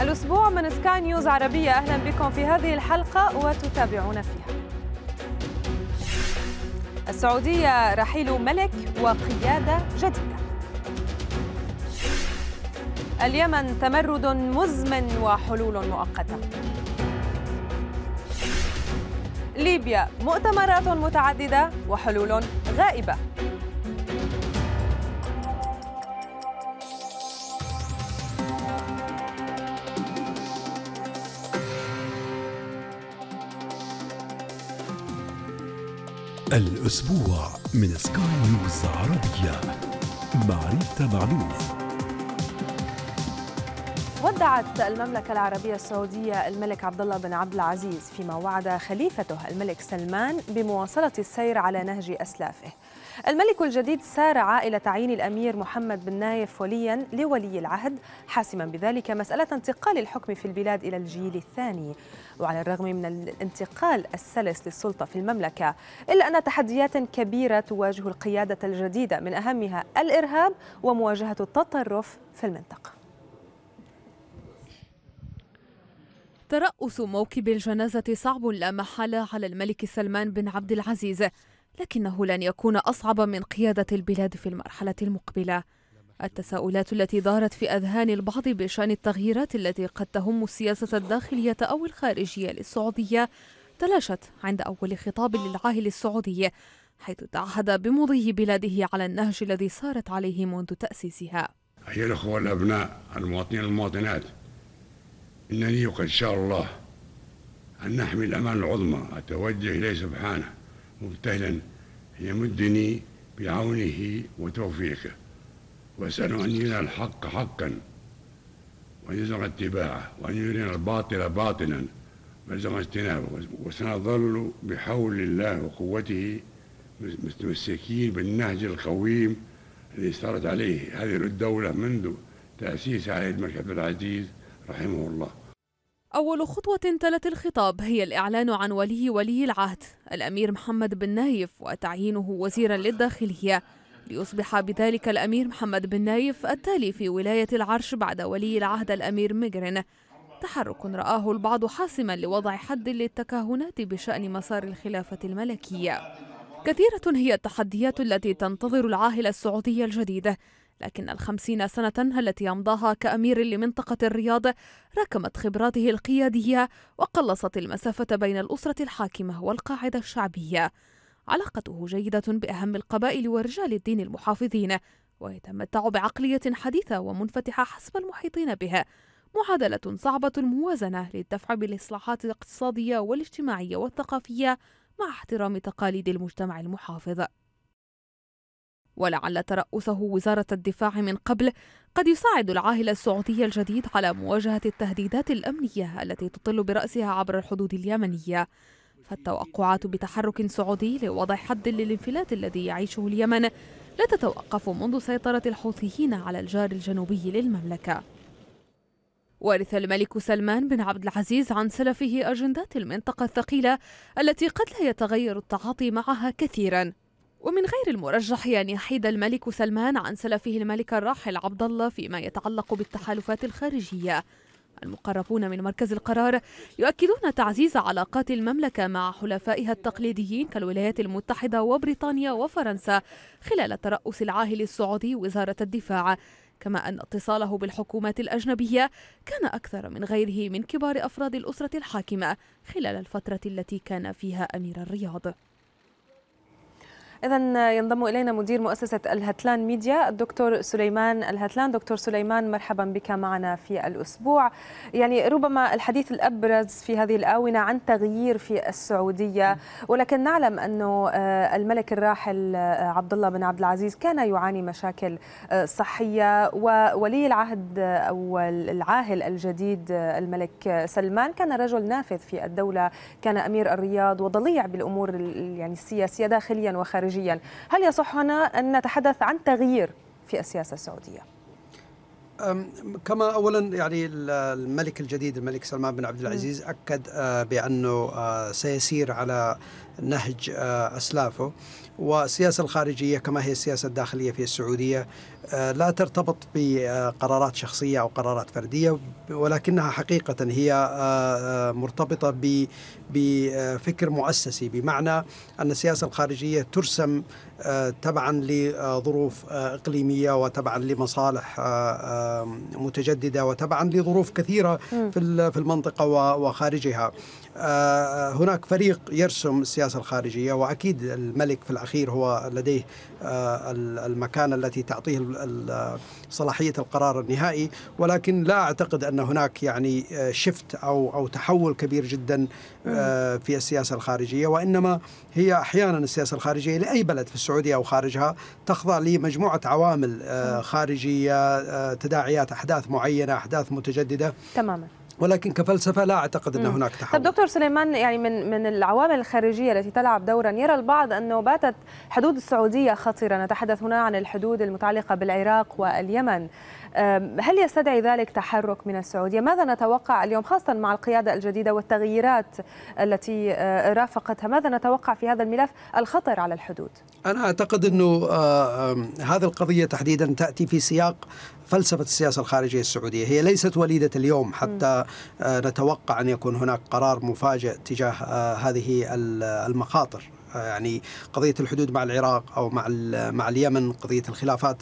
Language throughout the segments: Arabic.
الأسبوع من سكاي نيوز عربية أهلا بكم في هذه الحلقة وتتابعون فيها السعودية رحيل ملك وقيادة جديدة اليمن تمرد مزمن وحلول مؤقتة ليبيا مؤتمرات متعددة وحلول غائبة الأسبوع من سكاي نيوز عربية مع ريتا معلوف ودعت المملكة العربية السعودية الملك عبد الله بن عبد العزيز فيما وعد خليفته الملك سلمان بمواصلة السير على نهج أسلافه. الملك الجديد سارع إلى تعيين الأمير محمد بن نايف وليا لولي العهد حاسما بذلك مسألة انتقال الحكم في البلاد إلى الجيل الثاني. وعلى الرغم من الانتقال السلس للسلطة في المملكة إلا أن تحديات كبيرة تواجه القيادة الجديدة من أهمها الإرهاب ومواجهة التطرف في المنطقة ترأس موكب الجنازة صعب لا محالة على الملك سلمان بن عبد العزيز لكنه لن يكون أصعب من قيادة البلاد في المرحلة المقبلة التساؤلات التي ظهرت في أذهان البعض بشأن التغييرات التي قد تهم السياسة الداخلية أو الخارجية للسعودية تلاشت عند أول خطاب للعاهل السعودي حيث تعهد بمضي بلاده على النهج الذي سارت عليه منذ تأسيسها أيها الأخوة الأبناء المواطنين والمواطنات إنني قد شاء الله أن نحمي الأمان العظمى أتوجه إليه سبحانه مبتهلا يمدني بعونه وتوفيقه واسألوا أن يرينا الحق حقا وأن اتباعه وأن يرينا الباطل باطلا ويرزقنا اجتنابه وسنظل بحول الله وقوته متمسكين بالنهج القويم الذي سارت عليه هذه الدولة منذ تأسيس عهد الملك عبد العزيز رحمه الله أول خطوة تلت الخطاب هي الإعلان عن ولي ولي العهد الأمير محمد بن نايف وتعيينه وزيرا للداخلية ليصبح بذلك الأمير محمد بن نايف التالي في ولاية العرش بعد ولي العهد الأمير مجرن تحرك رآه البعض حاسما لوضع حد للتكهنات بشأن مسار الخلافة الملكية كثيرة هي التحديات التي تنتظر العاهل السعودي الجديد لكن الخمسين سنة التي يمضاها كأمير لمنطقة الرياض ركمت خبراته القيادية وقلصت المسافة بين الأسرة الحاكمة والقاعدة الشعبية علاقته جيدة بأهم القبائل ورجال الدين المحافظين ويتمتع بعقلية حديثة ومنفتحة حسب المحيطين بها معادلة صعبة الموازنة للدفع بالإصلاحات الاقتصادية والاجتماعية والثقافية مع احترام تقاليد المجتمع المحافظ ولعل ترأسه وزارة الدفاع من قبل قد يساعد العاهل السعودي الجديد على مواجهة التهديدات الأمنية التي تطل برأسها عبر الحدود اليمنية فالتوقعات بتحرك سعودي لوضع حد للانفلات الذي يعيشه اليمن لا تتوقف منذ سيطرة الحوثيين على الجار الجنوبي للمملكة ورث الملك سلمان بن عبد العزيز عن سلفه أجندات المنطقة الثقيلة التي قد لا يتغير التعاطي معها كثيرا ومن غير المرجح أن يحيد الملك سلمان عن سلفه الملك الراحل عبد الله فيما يتعلق بالتحالفات الخارجية المقربون من مركز القرار يؤكدون تعزيز علاقات المملكة مع حلفائها التقليديين كالولايات المتحدة وبريطانيا وفرنسا خلال الترأس العاهل السعودي وزارة الدفاع كما أن اتصاله بالحكومات الأجنبية كان أكثر من غيره من كبار أفراد الأسرة الحاكمة خلال الفترة التي كان فيها أمير الرياض إذا ينضم إلينا مدير مؤسسة الهتلان ميديا الدكتور سليمان الهتلان دكتور سليمان مرحبا بك معنا في الأسبوع يعني ربما الحديث الأبرز في هذه الآونة عن تغيير في السعودية ولكن نعلم أنه آه، الملك الراحل آه، عبد الله بن عبد العزيز كان يعاني مشاكل آه، صحية وولي العهد أو العاهل الجديد الملك سلمان كان رجل نافذ في الدولة كان أمير الرياض وضليع بالأمور يعني السياسية داخليا وخارجيا خارجيا هل يصح هنا أن نتحدث عن تغيير في السياسة السعودية؟ كما اولا يعني الملك الجديد الملك سلمان بن عبد العزيز اكد آه، بانه آه، سيسير على نهج آه، اسلافه والسياسه الخارجيه كما هي السياسه الداخليه في السعوديه آه، لا ترتبط بقرارات شخصية أو قرارات فردية ولكنها حقيقة هي آه، آه، مرتبطة بفكر مؤسسي بمعنى أن السياسة الخارجية ترسم تبعا لظروف إقليمية وتبعا لمصالح متجددة وتبعا لظروف كثيرة في المنطقة وخارجها آه، هناك فريق يرسم السياسة الخارجية وأكيد الملك في الأخير هو لديه آه، المكانة التي تعطيه صلاحية القرار النهائي ولكن لا أعتقد أن هناك يعني شفت آه، أو أو تحول كبير جدا في السياسة الخارجية وإنما هي أحيانا السياسة الخارجية لأي بلد في السعودية أو خارجها تخضع لمجموعة عوامل خارجية تداعيات أحداث معينة أحداث متجددة تماما ولكن كفلسفه لا اعتقد ان هناك تحول. طب دكتور سليمان يعني من من العوامل الخارجيه التي تلعب دورا يرى البعض انه باتت حدود السعوديه خطيره، نتحدث هنا عن الحدود المتعلقه بالعراق واليمن. هل يستدعي ذلك تحرك من السعودية؟ ماذا نتوقع اليوم خاصة مع القيادة الجديدة والتغييرات التي أه، رافقتها ماذا نتوقع في هذا الملف الخطر على الحدود؟ أنا أعتقد أنه أه، هذه القضية تحديدا تأتي في سياق فلسفة السياسة الخارجية السعودية هي ليست وليدة اليوم حتى أه، نتوقع أن يكون هناك قرار مفاجئ تجاه هذه المخاطر يعني قضيه الحدود مع العراق او مع مع اليمن قضيه الخلافات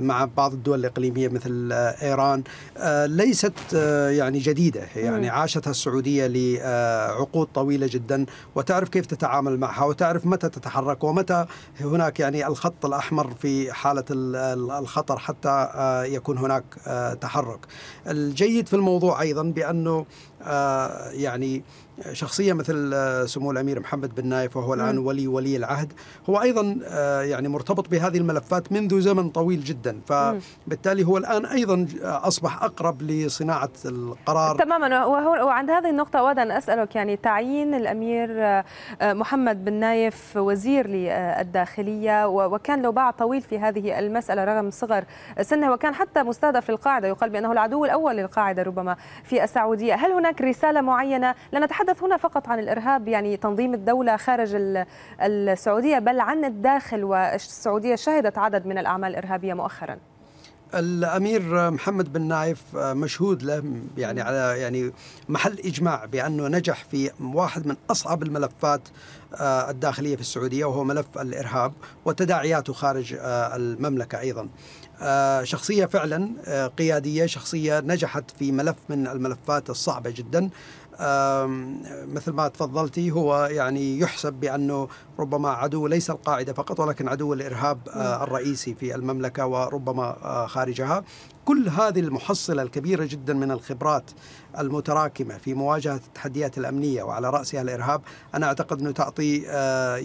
مع بعض الدول الاقليميه مثل آه، ايران آه، ليست آه، يعني جديده يعني عاشتها السعوديه لعقود طويله جدا وتعرف كيف تتعامل معها وتعرف متى تتحرك ومتى هناك يعني الخط الاحمر في حاله الخطر حتى يكون هناك تحرك الجيد في الموضوع ايضا بانه آه، يعني شخصيه مثل آه، سمو الامير محمد بن نايف وهو الان نعم. ولي ولي العهد هو ايضا آه، يعني مرتبط بهذه الملفات منذ زمن طويل جدا فبالتالي هو الان ايضا اصبح اقرب لصناعه القرار تماما وعند هذه النقطه اود ان اسالك يعني تعيين الامير محمد بن نايف وزير للداخليه وكان له باع طويل في هذه المساله رغم صغر سنه وكان حتى مستهدف للقاعده يقال بانه العدو الاول للقاعده ربما في السعوديه هل هناك هناك رسالة معينة لا نتحدث هنا فقط عن الإرهاب يعني تنظيم الدولة خارج السعودية بل عن الداخل والسعودية شهدت عدد من الأعمال الإرهابية مؤخراً الامير محمد بن نايف مشهود له يعني على يعني محل اجماع بانه نجح في واحد من اصعب الملفات آه، الداخليه في السعوديه وهو ملف الارهاب وتداعياته خارج آه، المملكه ايضا. آه، شخصية فعلا آه، قيادية شخصية نجحت في ملف من الملفات الصعبة جدا مثل ما تفضلتي هو يعني يحسب بأنه ربما عدو ليس القاعدة فقط ولكن عدو الإرهاب آه، نعم. الرئيسي في المملكة وربما خارجها كل هذه المحصلة الكبيرة جدا من الخبرات المتراكمة في مواجهة التحديات الأمنية وعلى رأسها الإرهاب أنا أعتقد أنه تعطي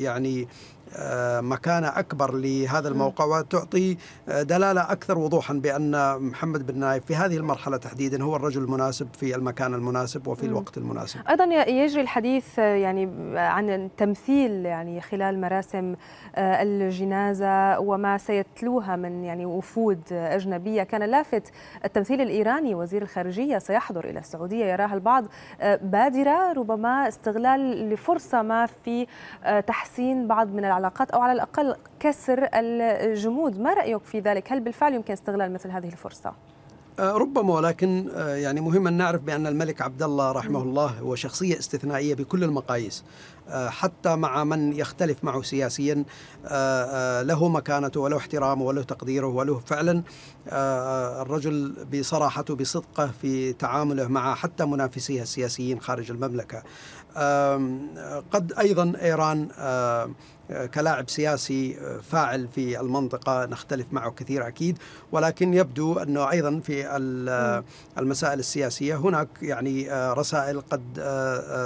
يعني آه، مكانة أكبر لهذا الموقع وتعطي آه، دلالة أكثر وضوحا بأن محمد بن نايف في هذه المرحلة تحديدا هو الرجل المناسب في المكان المناسب وفي الوقت المناسب أيضا يجري الحديث آه، يعني عن التمثيل يعني خلال مراسم الجنازة وما سيتلوها من يعني وفود أجنبية كان لافت التمثيل الإيراني وزير الخارجية سيحضر إلى السعودية يراها البعض بادرة ربما استغلال لفرصة ما في تحسين بعض من العلاقات العلاقات أو على الأقل كسر الجمود ما رأيك في ذلك؟ هل بالفعل يمكن استغلال مثل هذه الفرصة؟ أه، ربما ولكن أه، يعني مهم ان نعرف بان الملك عبد الله رحمه الله هو شخصيه استثنائيه بكل المقاييس أه، حتى مع من يختلف معه سياسيا له مكانته وله احترامه وله تقديره وله فعلا الرجل بصراحته بصدقه في تعامله مع حتى منافسيه السياسيين خارج المملكه قد ايضا ايران كلاعب سياسي آه، فاعل في المنطقة نختلف معه كثير أكيد ولكن يبدو أنه أيضا في آه، المسائل السياسية هناك يعني آه، رسائل قد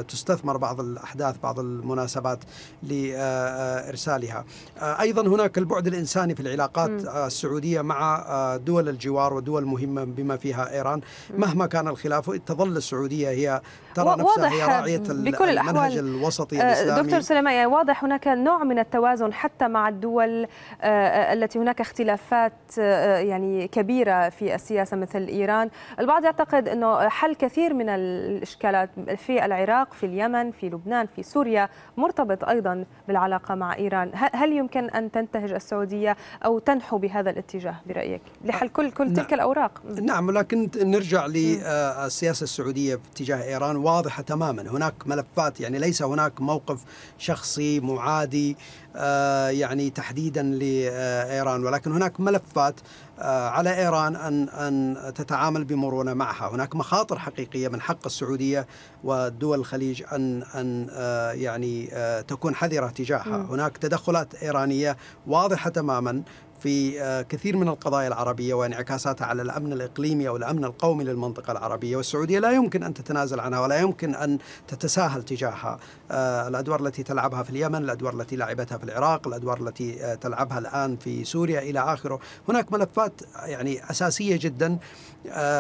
تستثمر بعض الأحداث بعض المناسبات لإرسالها أيضا هناك البعد الإنساني في العلاقات السعودية مع دول الجوار ودول مهمة بما فيها إيران مهما كان الخلاف تظل السعودية هي ترى نفسها هي راعية المنهج الوسطي الإسلامي دكتور سلمى يعني واضح هناك نوع من من التوازن حتى مع الدول آه، آه، التي هناك اختلافات آه، يعني كبيرة في السياسة مثل إيران البعض يعتقد أنه حل كثير من الإشكالات في العراق في اليمن في لبنان في سوريا مرتبط أيضا بالعلاقة مع إيران هل يمكن أن تنتهج السعودية أو تنحو بهذا الاتجاه برأيك لحل كل, كل نعم. تلك الأوراق نعم ولكن نرجع للسياسة السعودية باتجاه إيران واضحة تماما هناك ملفات يعني ليس هناك موقف شخصي معادي آه، يعني تحديدا لايران ولكن هناك ملفات آه، على ايران ان ان تتعامل بمرونه معها، هناك مخاطر حقيقيه من حق السعوديه ودول الخليج ان ان آه، يعني تكون حذره تجاهها، هناك تدخلات ايرانيه واضحه تماما في آه، كثير من القضايا العربية وانعكاساتها على الأمن الإقليمي أو الأمن القومي للمنطقة العربية والسعودية لا يمكن أن تتنازل عنها ولا يمكن أن تتساهل تجاهها آه، الأدوار التي تلعبها في اليمن الأدوار التي لعبتها في العراق الأدوار التي آه، تلعبها الآن في سوريا إلى آخره هناك ملفات يعني أساسية جدا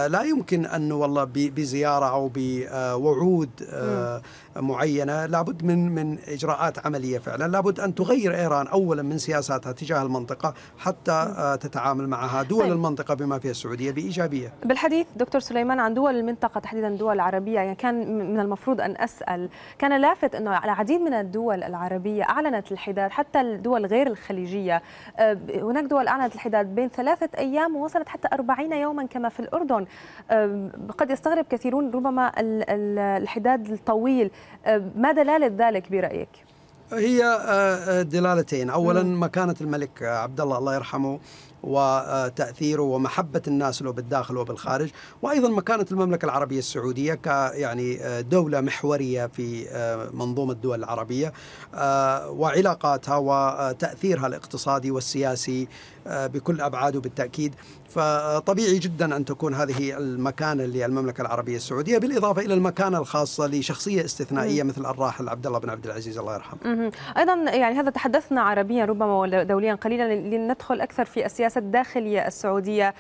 لا يمكن أن والله بزيارة أو بوعود معينه لابد من من اجراءات عمليه فعلا لابد ان تغير ايران اولا من سياساتها تجاه المنطقه حتى آه، تتعامل معها دول طيب. المنطقه بما فيها السعوديه بايجابيه بالحديث دكتور سليمان عن دول المنطقه تحديدا الدول العربيه يعني كان من المفروض ان اسال كان لافت انه العديد من الدول العربيه اعلنت الحداد حتى الدول غير الخليجيه آه، هناك دول اعلنت الحداد بين ثلاثه ايام ووصلت حتى 40 يوما كما في الاردن آه، قد يستغرب كثيرون ربما الحداد الطويل ما دلالة ذلك برأيك؟ هي آه، آه، دلالتين أولا مكانة الملك آه، عبد الله الله يرحمه وتأثيره ومحبة الناس له بالداخل وبالخارج وأيضا مكانة المملكة العربية السعودية ك يعني دولة محورية في منظومة الدول العربية وعلاقاتها وتأثيرها الاقتصادي والسياسي بكل أبعاده بالتأكيد فطبيعي جدا أن تكون هذه المكانة للمملكة العربية السعودية بالإضافة إلى المكانة الخاصة لشخصية استثنائية مم. مثل الراحل عبد الله بن عبد العزيز الله يرحمه مم. أيضا يعني هذا تحدثنا عربيا ربما ودوليا قليلا لندخل أكثر في السياسة الداخلية السعودية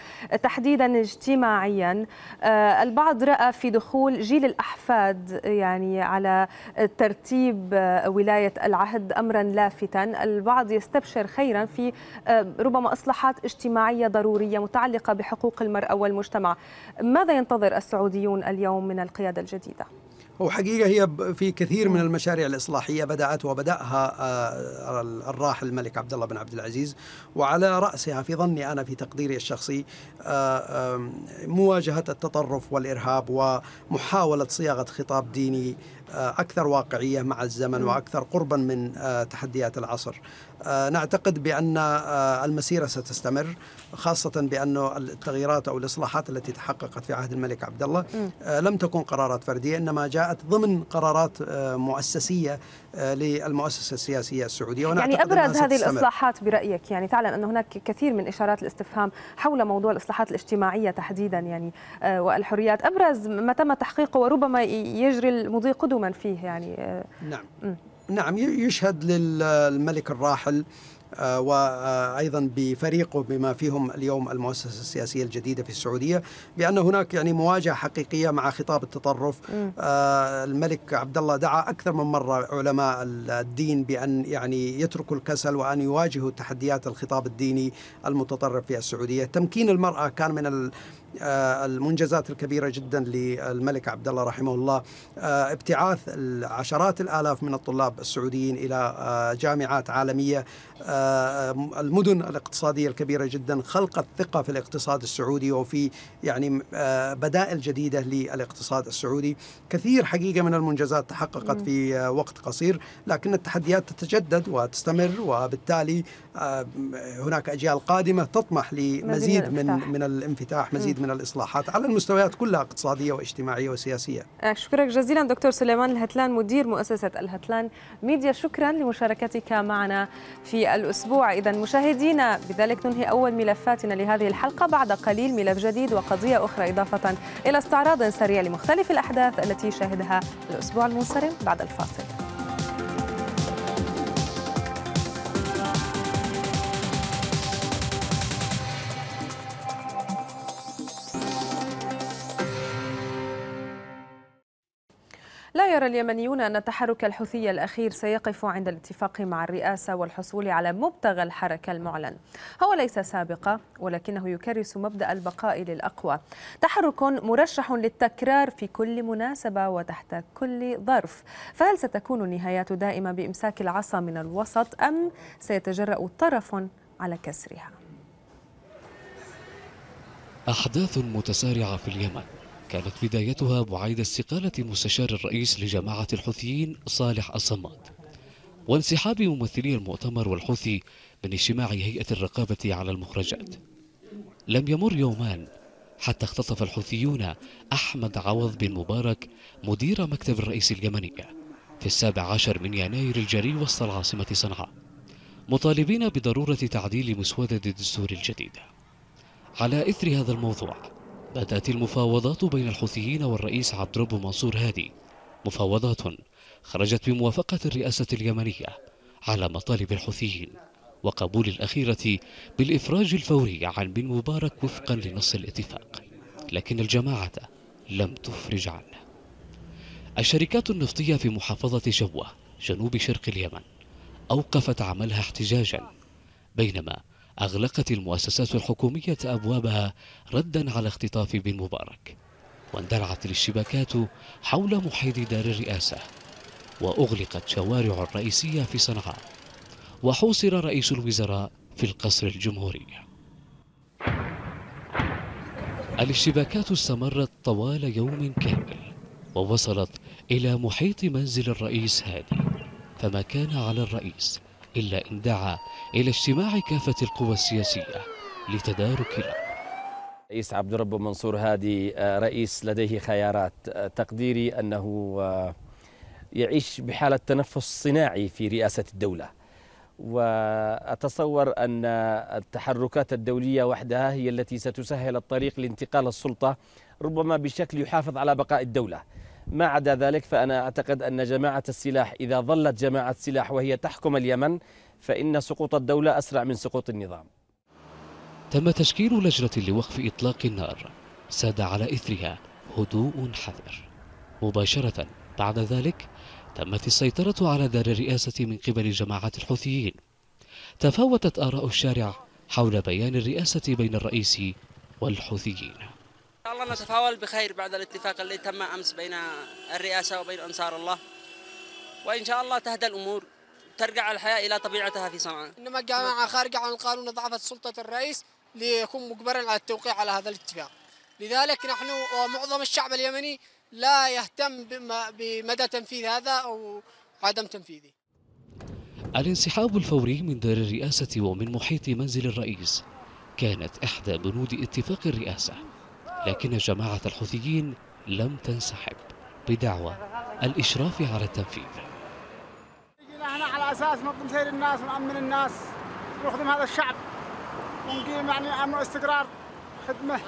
تحديدا اجتماعيا آه، البعض رأى في دخول جيل الأحفاد يعني على ترتيب آه، ولاية العهد أمرا لافتا البعض يستبشر خيرا في آه، ربما إصلاحات اجتماعية ضرورية متعلقة المتعلقة بحقوق المرأة والمجتمع ماذا ينتظر السعوديون اليوم من القيادة الجديدة؟ هو حقيقة هي في كثير من المشاريع الإصلاحية بدأت وبدأها آه، الراحل الملك عبد الله بن عبد العزيز وعلى رأسها في ظني أنا في تقديري الشخصي آه، مواجهة التطرف والإرهاب ومحاولة صياغة خطاب ديني آه، أكثر واقعية مع الزمن وأكثر قربا من آه، تحديات العصر آه، نعتقد بأن المسيرة ستستمر خاصة بأن التغييرات أو الإصلاحات التي تحققت في عهد الملك عبد الله لم تكن قرارات فردية إنما جاءت ضمن قرارات مؤسسية للمؤسسه السياسيه السعوديه وأنا يعني ابرز هذه الاصلاحات برايك يعني تعلم ان هناك كثير من اشارات الاستفهام حول موضوع الاصلاحات الاجتماعيه تحديدا يعني آه، والحريات ابرز ما تم تحقيقه وربما يجري المضي قدما فيه يعني آه، نعم م. نعم يشهد للملك الراحل آه، وايضا بفريقه بما فيهم اليوم المؤسسه السياسيه الجديده في السعوديه بان هناك يعني مواجهه حقيقيه مع خطاب التطرف آه، الملك عبد الله دعا اكثر من مره علماء الدين بان يعني يتركوا الكسل وان يواجهوا تحديات الخطاب الديني المتطرف في السعوديه تمكين المراه كان من آه، المنجزات الكبيره جدا للملك عبد الله رحمه الله ابتعاث عشرات الالاف من الطلاب السعوديين الى جامعات عالميه المدن الاقتصادية الكبيرة جدا خلقت ثقة في الاقتصاد السعودي وفي يعني آه، بدائل جديدة للاقتصاد السعودي كثير حقيقة من المنجزات تحققت في آه، وقت قصير لكن التحديات تتجدد وتستمر وبالتالي آه، هناك أجيال قادمة تطمح لمزيد من من الانفتاح مزيد من الإصلاحات على المستويات كلها اقتصادية واجتماعية وسياسية أشكرك آه، جزيلا دكتور سليمان الهتلان مدير مؤسسة الهتلان ميديا شكرا لمشاركتك معنا في الأسبوع إذا مشاهدينا بذلك ننهي أول ملفاتنا لهذه الحلقة بعد قليل ملف جديد وقضية أخرى إضافة إلى استعراض سريع لمختلف الأحداث التي شهدها الأسبوع المنصرم بعد الفاصل لا يرى اليمنيون أن التحرك الحوثي الأخير سيقف عند الاتفاق مع الرئاسة والحصول على مبتغى الحركة المعلن هو ليس سابقا ولكنه يكرس مبدأ البقاء للأقوى تحرك مرشح للتكرار في كل مناسبة وتحت كل ظرف فهل ستكون النهايات دائما بإمساك العصا من الوسط أم سيتجرأ طرف على كسرها أحداث متسارعة في اليمن كانت بدايتها بعيد استقالة مستشار الرئيس لجماعة الحوثيين صالح الصماد وانسحاب ممثلي المؤتمر والحوثي من اجتماع هيئة الرقابة على المخرجات لم يمر يومان حتى اختطف الحوثيون أحمد عوض بن مبارك مدير مكتب الرئيس اليمني في السابع عشر من يناير الجاري وسط العاصمة صنعاء مطالبين بضرورة تعديل مسودة الدستور الجديدة على إثر هذا الموضوع بدأت المفاوضات بين الحوثيين والرئيس عبد رب منصور هادي مفاوضات خرجت بموافقة الرئاسة اليمنية على مطالب الحوثيين وقبول الأخيرة بالإفراج الفوري عن بن مبارك وفقا لنص الاتفاق لكن الجماعة لم تفرج عنه الشركات النفطية في محافظة شبوة جنوب شرق اليمن أوقفت عملها احتجاجا بينما أغلقت المؤسسات الحكومية أبوابها ردا على اختطاف بن مبارك واندلعت الاشتباكات حول محيط دار الرئاسة وأغلقت شوارع الرئيسية في صنعاء وحوصر رئيس الوزراء في القصر الجمهوري الاشتباكات استمرت طوال يوم كامل ووصلت إلى محيط منزل الرئيس هادي فما كان على الرئيس إلا إن دعا إلى اجتماع كافة القوى السياسية لتدارك الأمر رئيس عبد الرب منصور هادي آه، رئيس لديه خيارات آه، تقديري أنه آه، يعيش بحالة تنفس صناعي في رئاسة الدولة وأتصور أن التحركات الدولية وحدها هي التي ستسهل الطريق لانتقال السلطة ربما بشكل يحافظ على بقاء الدولة ما عدا ذلك فأنا أعتقد أن جماعة السلاح إذا ظلت جماعة سلاح وهي تحكم اليمن فإن سقوط الدولة أسرع من سقوط النظام تم تشكيل لجنة لوقف إطلاق النار ساد على إثرها هدوء حذر مباشرة بعد ذلك تمت السيطرة على دار الرئاسة من قبل جماعة الحوثيين تفاوتت آراء الشارع حول بيان الرئاسة بين الرئيس والحوثيين الله نتفاول بخير بعد الاتفاق اللي تم امس بين الرئاسه وبين انصار الله وان شاء الله تهدى الامور ترجع الحياه الى طبيعتها في صنعاء. انما الجماعه خارجه عن القانون ضعفت سلطه الرئيس ليكون مجبرا على التوقيع على هذا الاتفاق. لذلك نحن ومعظم الشعب اليمني لا يهتم بمدى تنفيذ هذا او عدم تنفيذه. الانسحاب الفوري من دار الرئاسه ومن محيط منزل الرئيس كانت احدى بنود اتفاق الرئاسه. لكن جماعة الحوثيين لم تنسحب بدعوى الإشراف على التنفيذ جينا على أساس نقوم سير الناس ونأمن الناس ونخدم هذا الشعب ونقيم يعني أمن واستقرار خدمة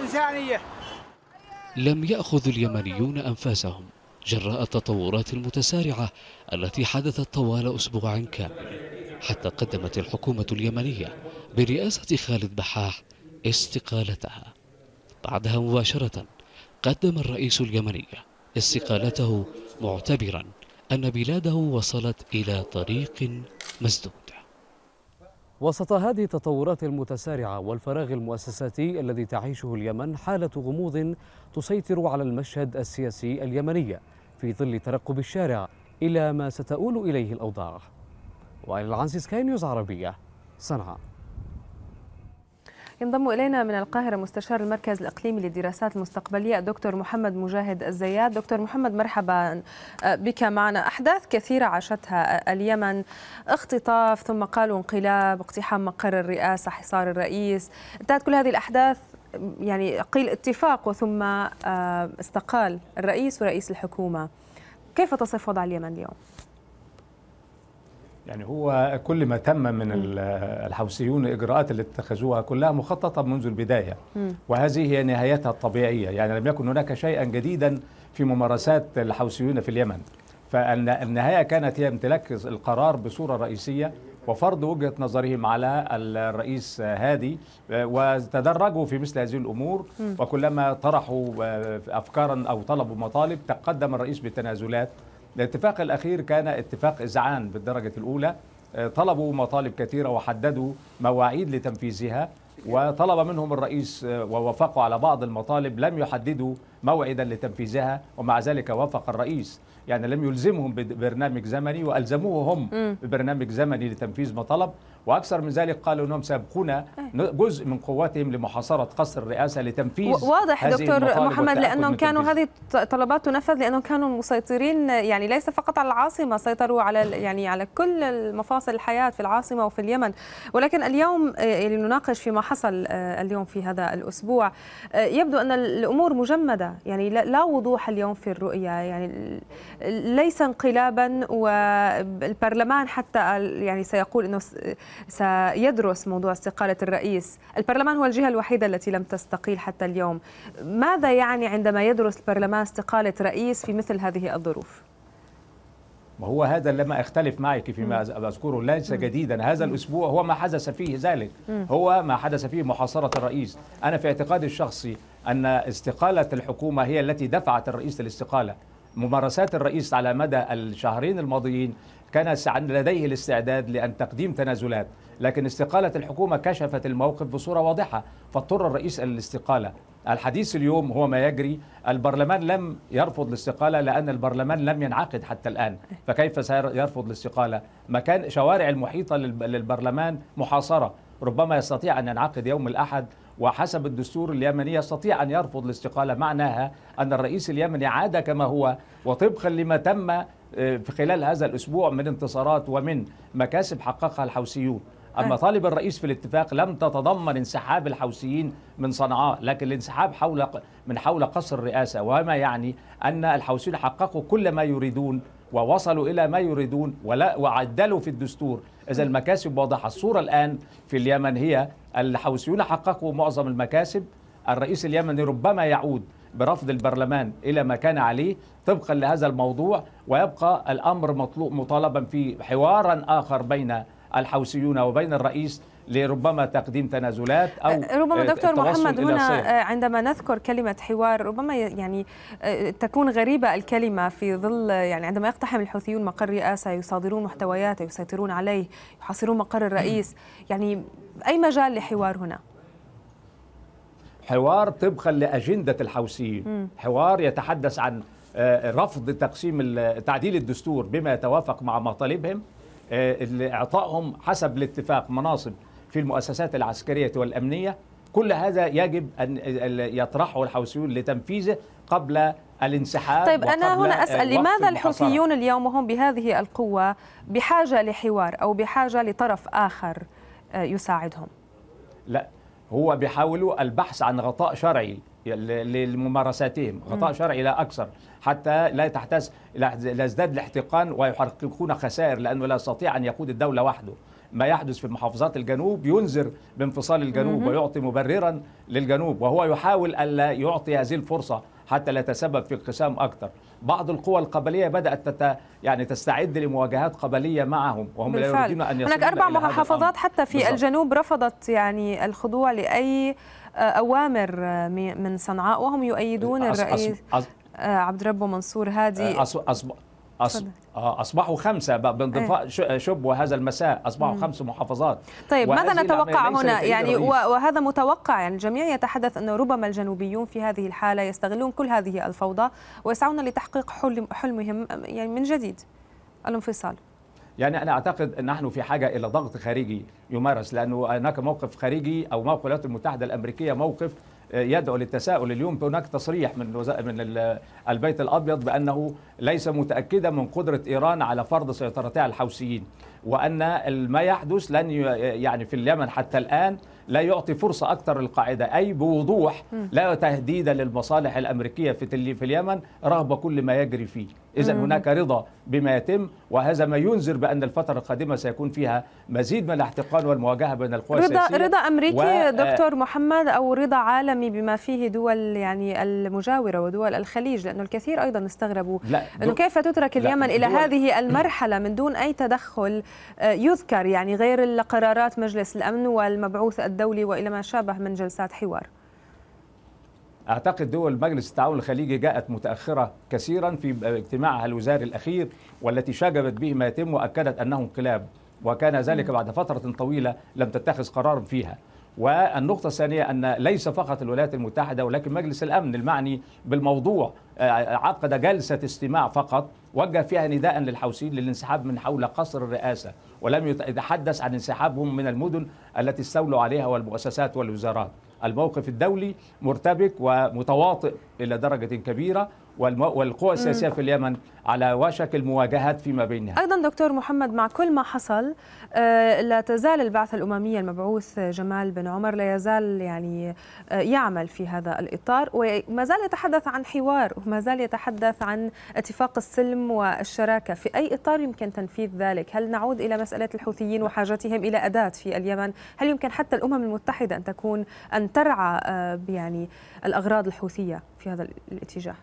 إنسانية لم يأخذ اليمنيون أنفاسهم جراء التطورات المتسارعة التي حدثت طوال أسبوع كامل حتى قدمت الحكومة اليمنية برئاسة خالد بحاح استقالتها بعدها مباشرة قدم الرئيس اليمني استقالته معتبرا أن بلاده وصلت إلى طريق مسدود وسط هذه التطورات المتسارعة والفراغ المؤسساتي الذي تعيشه اليمن حالة غموض تسيطر على المشهد السياسي اليمني في ظل ترقب الشارع إلى ما ستؤول إليه الأوضاع وائل العنسي سكاي نيوز عربية صنعاء ينضم إلينا من القاهرة مستشار المركز الإقليمي للدراسات المستقبلية دكتور محمد مجاهد الزيات دكتور محمد مرحبا آه، بك معنا أحداث كثيرة عاشتها آه، اليمن اختطاف ثم قالوا انقلاب اقتحام مقر الرئاسة حصار الرئيس انتهت كل هذه الأحداث يعني قيل اتفاق وثم آه، استقال الرئيس ورئيس الحكومة كيف تصف وضع اليمن اليوم؟ يعني هو كل ما تم من الحوثيون الاجراءات اللي اتخذوها كلها مخططه منذ البدايه وهذه هي نهايتها الطبيعيه يعني لم يكن هناك شيئا جديدا في ممارسات الحوثيون في اليمن فالنهايه كانت هي امتلاك القرار بصوره رئيسيه وفرض وجهه نظرهم على الرئيس هادي آه، وتدرجوا في مثل هذه الامور وكلما طرحوا آه، افكارا او طلبوا مطالب تقدم الرئيس بتنازلات الاتفاق الأخير كان اتفاق إذعان بالدرجة الأولى آه، طلبوا مطالب كثيرة وحددوا مواعيد لتنفيذها وطلب منهم الرئيس آه، ووافقوا على بعض المطالب لم يحددوا موعدا لتنفيذها ومع ذلك وافق الرئيس يعني لم يلزمهم ببرنامج زمني والزموه هم ببرنامج زمني لتنفيذ ما طلب واكثر من ذلك قالوا انهم سيبقون إيه. جزء من قواتهم لمحاصره قصر الرئاسه لتنفيذ واضح دكتور محمد لانهم كانوا هذه الطلبات تنفذ لانهم كانوا مسيطرين يعني ليس فقط على العاصمه سيطروا على يعني على كل المفاصل الحياه في العاصمه وفي اليمن ولكن اليوم آه، لنناقش فيما حصل آه، اليوم في هذا الاسبوع آه، يبدو ان الامور مجمده يعني لا وضوح اليوم في الرؤيه يعني ليس انقلابا والبرلمان حتى يعني سيقول انه سيدرس موضوع استقالة الرئيس البرلمان هو الجهة الوحيدة التي لم تستقيل حتى اليوم ماذا يعني عندما يدرس البرلمان استقالة رئيس في مثل هذه الظروف؟ وهو هذا لما اختلف معك فيما اذكره ليس جديدا هذا الاسبوع هو ما حدث فيه ذلك هو ما حدث فيه محاصره الرئيس انا في اعتقادي الشخصي ان استقاله الحكومه هي التي دفعت الرئيس للاستقاله ممارسات الرئيس على مدى الشهرين الماضيين كان لديه الاستعداد لأن تقديم تنازلات لكن استقالة الحكومة كشفت الموقف بصورة واضحة فاضطر الرئيس الاستقالة الحديث اليوم هو ما يجري البرلمان لم يرفض الاستقالة لأن البرلمان لم ينعقد حتى الآن فكيف سيرفض الاستقالة مكان شوارع المحيطة للبرلمان محاصرة ربما يستطيع أن ينعقد يوم الأحد وحسب الدستور اليمني يستطيع أن يرفض الاستقالة معناها أن الرئيس اليمني عاد كما هو وطبقا لما تم آه، في خلال هذا الأسبوع من انتصارات ومن مكاسب حققها الحوثيون أما نعم. طالب الرئيس في الاتفاق لم تتضمن انسحاب الحوثيين من صنعاء لكن الانسحاب حول من حول قصر الرئاسة وما يعني أن الحوثيون حققوا كل ما يريدون ووصلوا إلى ما يريدون ولا وعدلوا في الدستور إذا نعم. المكاسب واضحة الصورة الآن في اليمن هي الحوثيون حققوا معظم المكاسب الرئيس اليمني ربما يعود برفض البرلمان إلى ما كان عليه طبقا لهذا الموضوع ويبقى الأمر مطلوب مطالبا في حوارا آخر بين الحوثيون وبين الرئيس لربما تقديم تنازلات او أه، ربما آه، دكتور محمد هنا آه، عندما نذكر كلمه حوار ربما يعني تكون غريبه الكلمه في ظل يعني عندما يقتحم الحوثيون مقر رئاسه يصادرون محتوياته يسيطرون عليه يحاصرون مقر الرئيس يعني اي مجال لحوار هنا؟ حوار طبقا لأجندة الحوثيين حوار يتحدث عن آه، رفض تقسيم تعديل الدستور بما يتوافق مع مطالبهم آه، اعطائهم حسب الاتفاق مناصب في المؤسسات العسكرية والأمنية كل هذا يجب أن يطرحه الحوثيون لتنفيذه قبل الانسحاب طيب أنا هنا أسأل لماذا الحوثيون اليوم هم بهذه القوة بحاجة لحوار أو بحاجة لطرف آخر آه، يساعدهم لا هو بيحاولوا البحث عن غطاء شرعي لممارساتهم غطاء م. شرعي لا أكثر حتى لا تحتاج لا يزداد الاحتقان ويحققون خسائر لأنه لا يستطيع أن يقود الدولة وحده ما يحدث في محافظات الجنوب ينذر بانفصال الجنوب ويعطي مبررا للجنوب وهو يحاول ألا يعطي هذه الفرصة حتى لا تسبب في انقسام أكثر بعض القوى القبليه بدات تت يعني تستعد لمواجهات قبليه معهم وهم بالفعل. لا يريدون ان يصلوا هناك اربع محافظات حتى في بالضبط. الجنوب رفضت يعني الخضوع لاي آه، اوامر آه، من صنعاء وهم يؤيدون الرئيس آه، عبد ربه منصور هادي آه، اصبحوا خمسه بانضفاء أيه. شب وهذا المساء اصبحوا خمس محافظات طيب ماذا نتوقع هنا يعني وهذا متوقع يعني الجميع يتحدث ان ربما الجنوبيون في هذه الحاله يستغلون كل هذه الفوضى ويسعون لتحقيق حلم حلمهم يعني من جديد الانفصال يعني انا اعتقد ان نحن في حاجه الى ضغط خارجي يمارس لانه هناك موقف خارجي او موقف الولايات المتحده الامريكيه موقف يدعو للتساؤل اليوم هناك تصريح من من البيت الابيض بانه ليس متاكدا من قدره ايران على فرض سيطرتها على الحوثيين وأن ما يحدث لن يعني في اليمن حتى الآن لا يعطي فرصة أكثر للقاعدة أي بوضوح لا تهديد للمصالح الأمريكية في, في اليمن رغبة كل ما يجري فيه إذا هناك رضا بما يتم وهذا ما ينذر بأن الفترة القادمة سيكون فيها مزيد من الاحتقان والمواجهة بين القوى رضا السياسية رضا أمريكي و... آه. دكتور محمد أو رضا عالمي بما فيه دول يعني المجاورة ودول الخليج لأنه الكثير أيضا استغربوا أنه كيف تترك اليمن دول... إلى هذه المرحلة من دون أي تدخل آه، يذكر يعني غير القرارات مجلس الأمن والمبعوث الدولي وإلى ما شابه من جلسات حوار أعتقد دول مجلس التعاون الخليجي جاءت متأخرة كثيرا في اجتماعها الوزاري الأخير والتي شجبت به ما يتم وأكدت أنه انقلاب وكان ذلك بعد فترة طويلة لم تتخذ قرار فيها والنقطة الثانية أن ليس فقط الولايات المتحدة ولكن مجلس الأمن المعني بالموضوع آه، عقد جلسة استماع فقط وجه فيها نداء للحوثيين للانسحاب من حول قصر الرئاسة ولم يتحدث عن انسحابهم من المدن التي استولوا عليها والمؤسسات والوزارات الموقف الدولي مرتبك ومتواطئ إلى درجة كبيرة والقوى السياسية في اليمن على وشك المواجهات فيما بينها أيضا دكتور محمد مع كل ما حصل آه، لا تزال البعثة الأممية المبعوث جمال بن عمر لا يزال يعني آه، يعمل في هذا الإطار وما زال يتحدث عن حوار وما زال يتحدث عن اتفاق السلم والشراكة في أي إطار يمكن تنفيذ ذلك هل نعود إلى مسألة الحوثيين وحاجتهم إلى أداة في اليمن هل يمكن حتى الأمم المتحدة أن تكون أن ترعى آه، يعني الأغراض الحوثية في هذا الاتجاه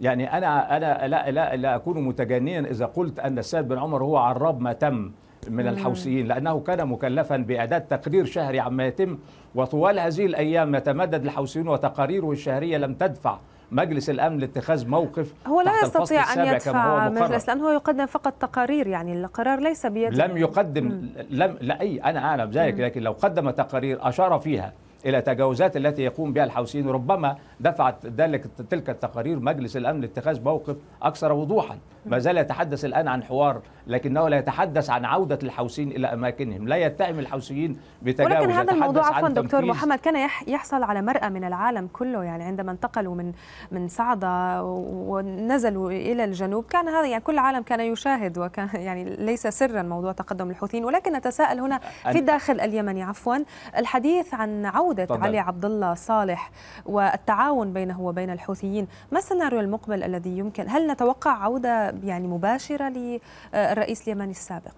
يعني أنا أنا لا لا, لا أكون متجنيا إذا قلت أن السيد بن عمر هو عراب ما تم من الحوثيين لأنه كان مكلفا بإعداد تقرير شهري عما يتم وطوال هذه الأيام يتمدد الحوثيون وتقاريره الشهرية لم تدفع مجلس الامن لاتخاذ موقف هو لا يستطيع ان يدفع مجلس لانه يقدم فقط تقارير يعني القرار ليس بيده لم يقدم مم. لم لا اي انا اعلم ذلك لكن لو قدم تقارير اشار فيها إلى تجاوزات التي يقوم بها الحوثيين ربما دفعت ذلك تلك التقارير مجلس الأمن لاتخاذ موقف أكثر وضوحا ما زال يتحدث الآن عن حوار لكنه لا يتحدث عن عودة الحوثيين إلى أماكنهم لا يتهم الحوثيين بتجاوز ولكن هذا الموضوع عفوا دكتور محمد كان يحصل على مرأة من العالم كله يعني عندما انتقلوا من من صعدة ونزلوا إلى الجنوب كان هذا يعني كل العالم كان يشاهد وكان يعني ليس سرا موضوع تقدم الحوثيين ولكن نتساءل هنا في داخل اليمن عفوا الحديث عن عودة عودة طبعا. علي عبد الله صالح والتعاون بينه وبين الحوثيين ما السيناريو المقبل الذي يمكن هل نتوقع عودة يعني مباشرة للرئيس اليمني السابق؟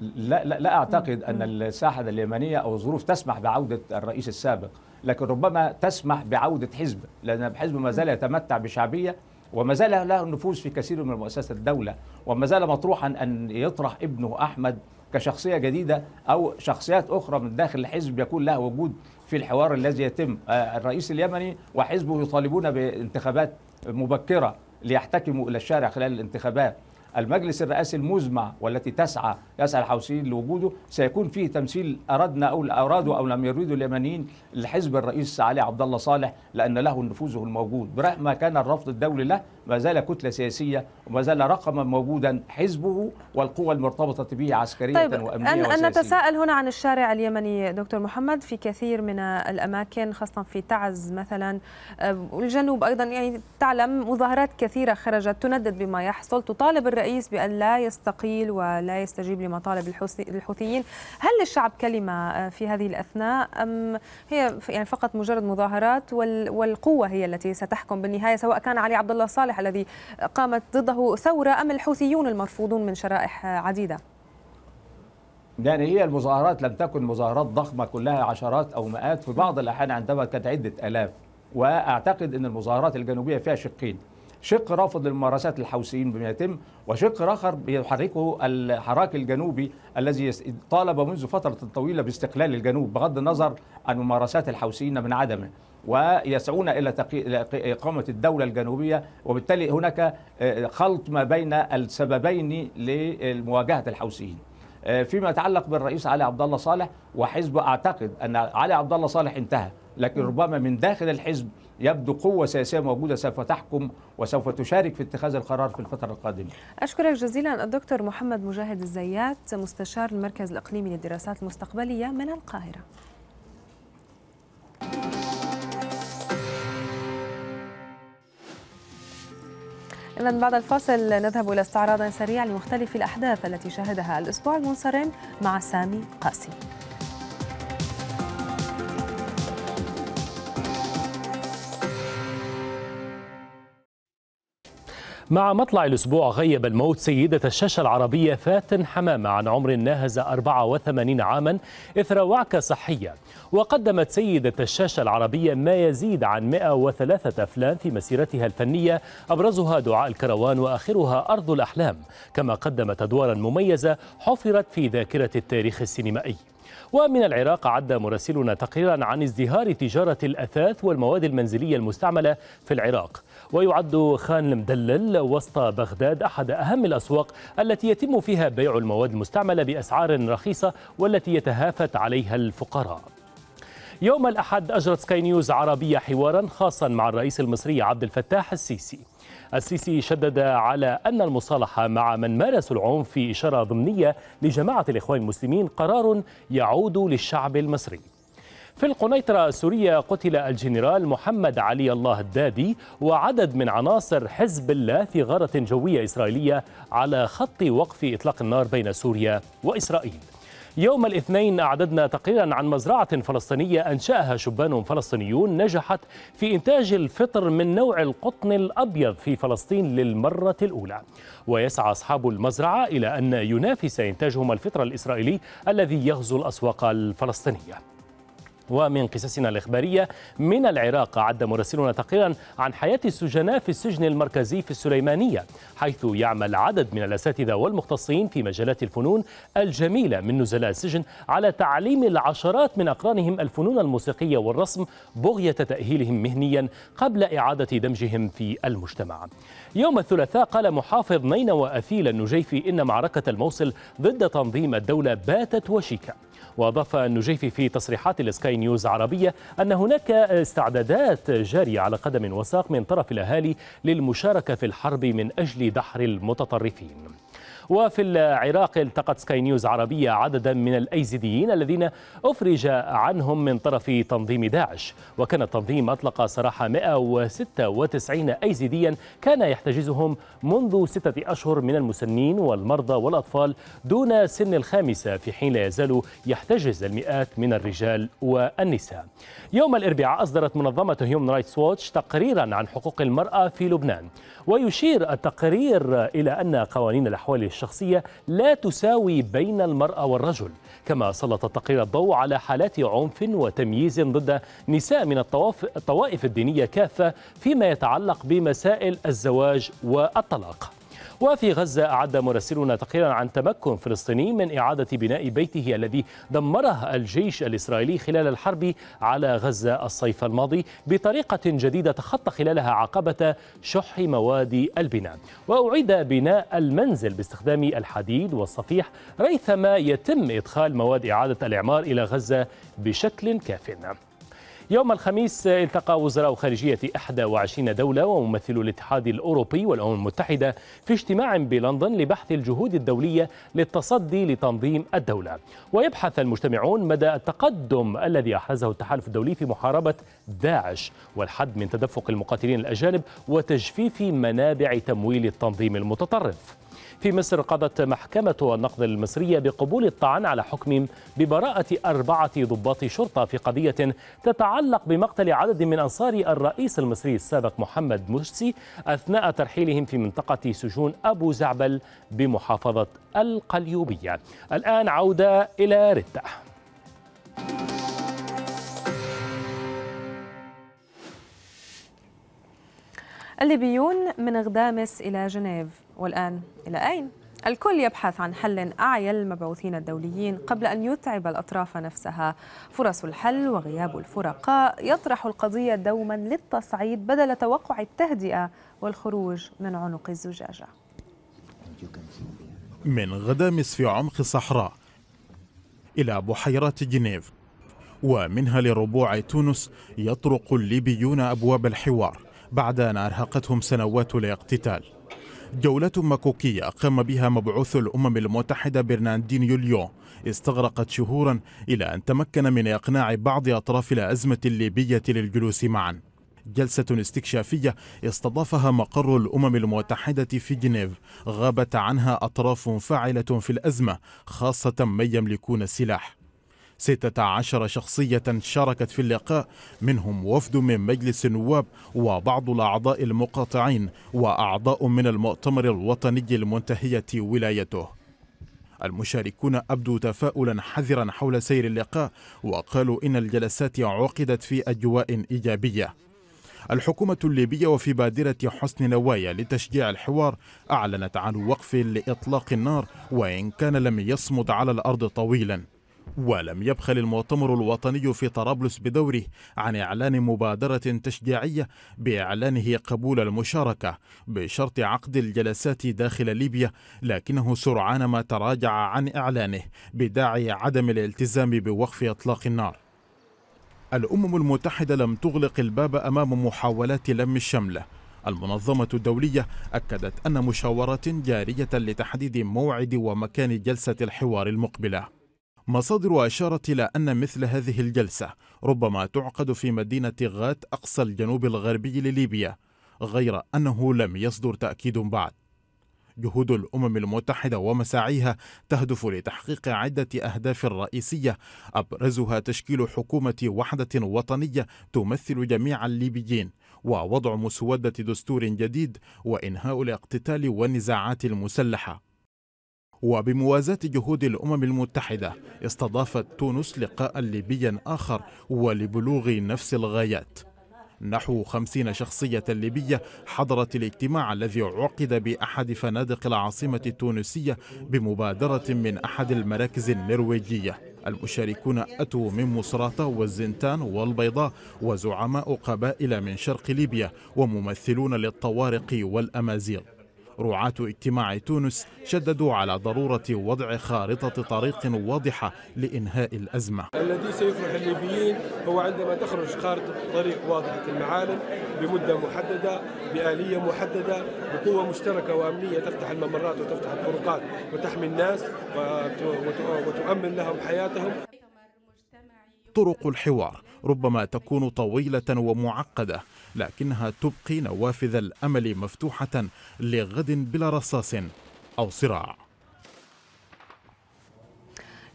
لا لا لا اعتقد ان الساحه اليمنيه او الظروف تسمح بعوده الرئيس السابق، لكن ربما تسمح بعوده حزب، لان حزب ما زال يتمتع بشعبيه وما زال له نفوذ في كثير من مؤسسات الدوله، وما زال مطروحا ان يطرح ابنه احمد كشخصيه جديده او شخصيات اخرى من داخل الحزب يكون لها وجود في الحوار الذي يتم آه، الرئيس اليمني وحزبه يطالبون بانتخابات مبكرة ليحتكموا إلى الشارع خلال الانتخابات المجلس الرئاسي المزمع والتي تسعى يسعى الحوثيين لوجوده سيكون فيه تمثيل اردنا او ارادوا او لم يريدوا اليمنيين لحزب الرئيس علي عبد الله صالح لان له نفوذه الموجود برغم ما كان الرفض الدولي له ما زال كتله سياسيه وما زال رقما موجودا حزبه والقوى المرتبطه به عسكريه طيب وامنيه أن وسياسيه نتساءل هنا عن الشارع اليمني دكتور محمد في كثير من الاماكن خاصه في تعز مثلا أه، الجنوب ايضا يعني تعلم مظاهرات كثيره خرجت تندد بما يحصل تطالب الرئيس الرئيس بأن لا يستقيل ولا يستجيب لمطالب الحوثيين هل للشعب كلمة آه، في هذه الأثناء أم هي يعني فقط مجرد مظاهرات والقوة هي التي ستحكم بالنهاية سواء كان علي عبد الله صالح الذي قامت ضده ثورة أم الحوثيون المرفوضون من شرائح آه، عديدة يعني هي المظاهرات لم تكن مظاهرات ضخمة كلها عشرات أو مئات في بعض الأحيان عندما كانت عدة ألاف وأعتقد أن المظاهرات الجنوبية فيها شقين شق رافض لممارسات الحوثيين بما يتم وشق آخر يحركه الحراك الجنوبي الذي طالب منذ فترة طويلة باستقلال الجنوب بغض النظر عن ممارسات الحوثيين من عدمه ويسعون إلى إقامة الدولة الجنوبية وبالتالي هناك آه، خلط ما بين السببين لمواجهة الحوثيين آه، فيما يتعلق بالرئيس علي عبد الله صالح وحزبه اعتقد ان علي عبد الله صالح انتهى لكن ربما من داخل الحزب يبدو قوة سياسية موجودة سوف تحكم وسوف تشارك في اتخاذ القرار في الفترة القادمة أشكرك جزيلا الدكتور محمد مجاهد الزيات مستشار المركز الإقليمي للدراسات المستقبلية من القاهرة إذا بعد الفاصل نذهب إلى استعراض سريع لمختلف الأحداث التي شهدها الأسبوع المنصرم مع سامي قاسم مع مطلع الأسبوع غيب الموت سيدة الشاشة العربية فاتن حمامة عن عمر ناهز 84 عاما إثر وعكة صحية وقدمت سيدة الشاشة العربية ما يزيد عن 103 أفلام في مسيرتها الفنية أبرزها دعاء الكروان وآخرها أرض الأحلام كما قدمت أدوارا مميزة حفرت في ذاكرة التاريخ السينمائي ومن العراق عد مراسلنا تقريرا عن ازدهار تجارة الأثاث والمواد المنزلية المستعملة في العراق ويعد خان المدلل وسط بغداد أحد أهم الأسواق التي يتم فيها بيع المواد المستعملة بأسعار رخيصة والتي يتهافت عليها الفقراء يوم الأحد أجرت سكاي نيوز عربية حوارا خاصا مع الرئيس المصري عبد الفتاح السيسي السيسي شدد على أن المصالحة مع من مارسوا العنف في إشارة ضمنية لجماعة الإخوان المسلمين قرار يعود للشعب المصري في القنيطرة السورية قتل الجنرال محمد علي الله الدادي وعدد من عناصر حزب الله في غارة جوية إسرائيلية على خط وقف إطلاق النار بين سوريا وإسرائيل يوم الاثنين أعددنا تقريرا عن مزرعة فلسطينية أنشأها شبان فلسطينيون نجحت في إنتاج الفطر من نوع القطن الأبيض في فلسطين للمرة الأولى ويسعى أصحاب المزرعة إلى أن ينافس إنتاجهم الفطر الإسرائيلي الذي يغزو الأسواق الفلسطينية ومن قصصنا الإخبارية من العراق عد مراسلنا تقريرا عن حياة السجناء في السجن المركزي في السليمانية حيث يعمل عدد من الأساتذة والمختصين في مجالات الفنون الجميلة من نزلاء السجن على تعليم العشرات من أقرانهم الفنون الموسيقية والرسم بغية تأهيلهم مهنيا قبل إعادة دمجهم في المجتمع يوم الثلاثاء قال محافظ نينوى أثيل النجيفي إن معركة الموصل ضد تنظيم الدولة باتت وشيكة وأضاف النجيفي في تصريحات لسكاي نيوز عربية أن هناك استعدادات جارية على قدم وساق من طرف الأهالي للمشاركة في الحرب من أجل دحر المتطرفين وفي العراق التقت سكاي نيوز عربية عددا من الأيزيديين الذين أفرج عنهم من طرف تنظيم داعش وكان التنظيم أطلق سراح 196 أيزيديا كان يحتجزهم منذ ستة أشهر من المسنين والمرضى والأطفال دون سن الخامسة في حين لا يزال يحتجز المئات من الرجال والنساء يوم الأربعاء أصدرت منظمة هيومن رايتس ووتش تقريرا عن حقوق المرأة في لبنان ويشير التقرير إلى أن قوانين الأحوال الشخصية لا تساوي بين المرأة والرجل كما سلط التقرير الضوء على حالات عنف وتمييز ضد نساء من الطوائف الدينية كافة فيما يتعلق بمسائل الزواج والطلاق وفي غزة أعد مراسلنا تقريرا عن تمكن فلسطيني من إعادة بناء بيته الذي دمره الجيش الإسرائيلي خلال الحرب على غزة الصيف الماضي بطريقة جديدة تخطى خلالها عقبة شح مواد البناء وأعيد بناء المنزل باستخدام الحديد والصفيح ريثما يتم إدخال مواد إعادة الإعمار إلى غزة بشكل كاف يوم الخميس التقى وزراء خارجية 21 دولة وممثل الاتحاد الأوروبي والأمم المتحدة في اجتماع بلندن لبحث الجهود الدولية للتصدي لتنظيم الدولة ويبحث المجتمعون مدى التقدم الذي أحرزه التحالف الدولي في محاربة داعش والحد من تدفق المقاتلين الأجانب وتجفيف منابع تمويل التنظيم المتطرف في مصر قضت محكمة النقض المصرية بقبول الطعن على حكم ببراءة أربعة ضباط شرطة في قضية تتعلق بمقتل عدد من أنصار الرئيس المصري السابق محمد مرسي أثناء ترحيلهم في منطقة سجون أبو زعبل بمحافظة القليوبية الآن عودة إلى ردة الليبيون من غدامس إلى جنيف والآن إلى أين؟ الكل يبحث عن حل أعيا المبعوثين الدوليين قبل أن يتعب الأطراف نفسها فرص الحل وغياب الفرقاء يطرح القضية دوما للتصعيد بدل توقع التهدئة والخروج من عنق الزجاجة من غدامس في عمق الصحراء إلى بحيرة جنيف ومنها لربوع تونس يطرق الليبيون أبواب الحوار بعد أن أرهقتهم سنوات الاقتتال جولة مكوكية قام بها مبعوث الأمم المتحدة برناندين يوليو استغرقت شهورا إلى أن تمكن من إقناع بعض أطراف الأزمة الليبية للجلوس معا جلسة استكشافية استضافها مقر الأمم المتحدة في جنيف غابت عنها أطراف فاعلة في الأزمة خاصة من يملكون السلاح 16 شخصية شاركت في اللقاء منهم وفد من مجلس النواب وبعض الأعضاء المقاطعين وأعضاء من المؤتمر الوطني المنتهية ولايته المشاركون أبدوا تفاؤلا حذرا حول سير اللقاء وقالوا إن الجلسات عقدت في أجواء إيجابية الحكومة الليبية وفي بادرة حسن نوايا لتشجيع الحوار أعلنت عن وقف لإطلاق النار وإن كان لم يصمد على الأرض طويلا ولم يبخل المؤتمر الوطني في طرابلس بدوره عن إعلان مبادرة تشجيعية بإعلانه قبول المشاركة بشرط عقد الجلسات داخل ليبيا لكنه سرعان ما تراجع عن إعلانه بداعي عدم الالتزام بوقف إطلاق النار الأمم المتحدة لم تغلق الباب أمام محاولات لم الشملة المنظمة الدولية أكدت أن مشاورات جارية لتحديد موعد ومكان جلسة الحوار المقبلة مصادر أشارت إلى أن مثل هذه الجلسة ربما تعقد في مدينة غات أقصى الجنوب الغربي لليبيا غير أنه لم يصدر تأكيد بعد جهود الامم المتحده ومساعيها تهدف لتحقيق عده اهداف رئيسيه ابرزها تشكيل حكومه وحده وطنيه تمثل جميع الليبيين ووضع مسوده دستور جديد وانهاء الاقتتال والنزاعات المسلحه وبموازاة جهود الأمم المتحدة استضافت تونس لقاء ليبيا آخر ولبلوغ نفس الغايات نحو خمسين شخصية ليبية حضرت الاجتماع الذي عقد بأحد فنادق العاصمة التونسية بمبادرة من أحد المراكز النرويجية المشاركون أتوا من مصراتة والزنتان والبيضاء وزعماء قبائل من شرق ليبيا وممثلون للطوارق والأمازيغ رعاة اجتماع تونس شددوا على ضرورة وضع خارطة طريق واضحة لإنهاء الأزمة الذي سيفرح الليبيين هو عندما تخرج خارطة طريق واضحة المعالم بمدة محددة بآلية محددة بقوة مشتركة وأمنية تفتح الممرات وتفتح الطرقات وتحمي الناس وتؤمن لهم حياتهم طرق الحوار ربما تكون طويلة ومعقدة لكنها تبقي نوافذ الامل مفتوحه لغد بلا رصاص او صراع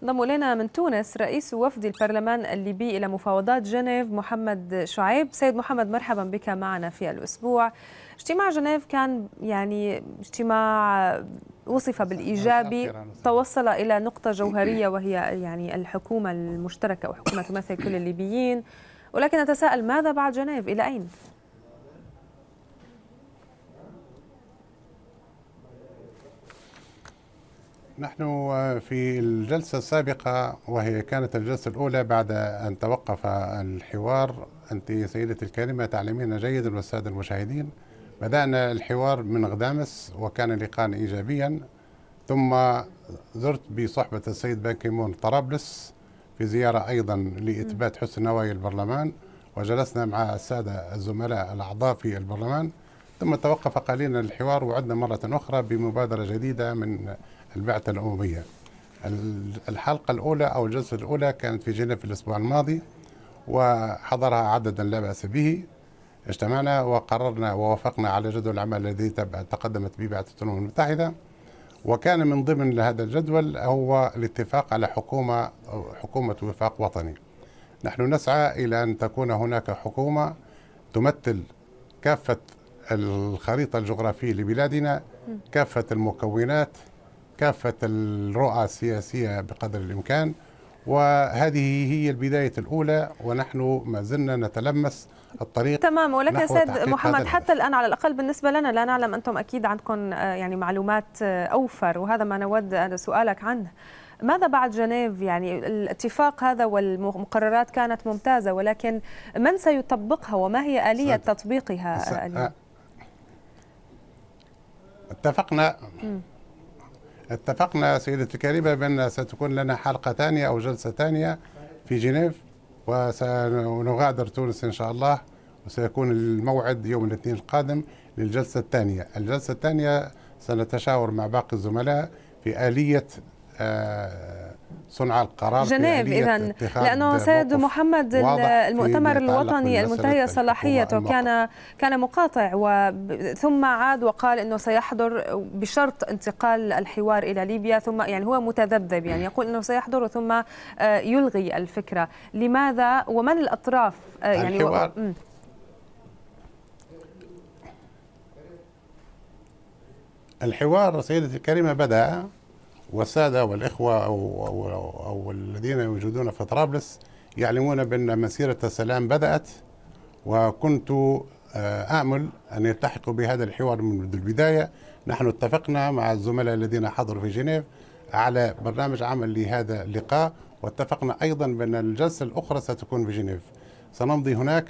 انضم الينا من تونس رئيس وفد البرلمان الليبي الى مفاوضات جنيف محمد شعيب، سيد محمد مرحبا بك معنا في الاسبوع. اجتماع جنيف كان يعني اجتماع وصف بالايجابي توصل الى نقطه جوهريه وهي يعني الحكومه المشتركه وحكومه تمثل كل الليبيين. ولكن نتساءل ماذا بعد جنيف إلى أين؟ نحن في الجلسة السابقة وهي كانت الجلسة الأولى بعد أن توقف الحوار أنت سيدتي الكريمة تعلمين جيدا والسادة المشاهدين بدأنا الحوار من غدامس وكان لقاء إيجابيا ثم زرت بصحبة السيد باكيمون طرابلس في زيارة أيضا لإثبات حسن نوايا البرلمان وجلسنا مع السادة الزملاء الأعضاء في البرلمان ثم توقف قليلا الحوار وعدنا مرة أخرى بمبادرة جديدة من البعثة الأممية الحلقة الأولى أو الجلسة الأولى كانت في جنيف الأسبوع الماضي وحضرها عددا لا بأس به اجتمعنا وقررنا ووافقنا على جدول العمل الذي تقدمت به بعثة الأمم المتحدة وكان من ضمن هذا الجدول هو الاتفاق على حكومة حكومة وفاق وطني نحن نسعى إلى أن تكون هناك حكومة تمثل كافة الخريطة الجغرافية لبلادنا كافة المكونات كافة الرؤى السياسية بقدر الإمكان وهذه هي البداية الأولى ونحن ما زلنا نتلمس الطريق تمام ولك يا سيد محمد حتى الان على الاقل بالنسبه لنا لا نعلم انتم اكيد عندكم آه، يعني معلومات آه، اوفر وهذا ما نود سؤالك عنه ماذا بعد جنيف يعني الاتفاق هذا والمقررات كانت ممتازه ولكن من سيطبقها وما هي اليه تطبيقها آه، اتفقنا م. اتفقنا سيدتي الكريمه بان ستكون لنا حلقه ثانيه او جلسه ثانيه في جنيف وسنغادر تونس إن شاء الله وسيكون الموعد يوم الاثنين القادم للجلسة الثانية الجلسة الثانية سنتشاور مع باقي الزملاء في آلية آه، صنع القرار جنيف اذا لانه سيد محمد المؤتمر الوطني المنتهيه صلاحيته كان كان مقاطع ثم عاد وقال انه سيحضر بشرط انتقال الحوار الى ليبيا ثم يعني هو متذبذب يعني يقول انه سيحضر ثم آه، يلغي الفكره لماذا ومن الاطراف آه، يعني الحوار. و... الحوار سيدتي الكريمه بدأ والسادة والإخوة أو, أو, أو الذين يوجدون في طرابلس يعلمون بأن مسيرة السلام بدأت وكنت آه، آمل أن يلتحقوا بهذا الحوار منذ البداية نحن اتفقنا مع الزملاء الذين حضروا في جنيف على برنامج عمل لهذا اللقاء واتفقنا أيضا بأن الجلسة الأخرى ستكون في جنيف سنمضي هناك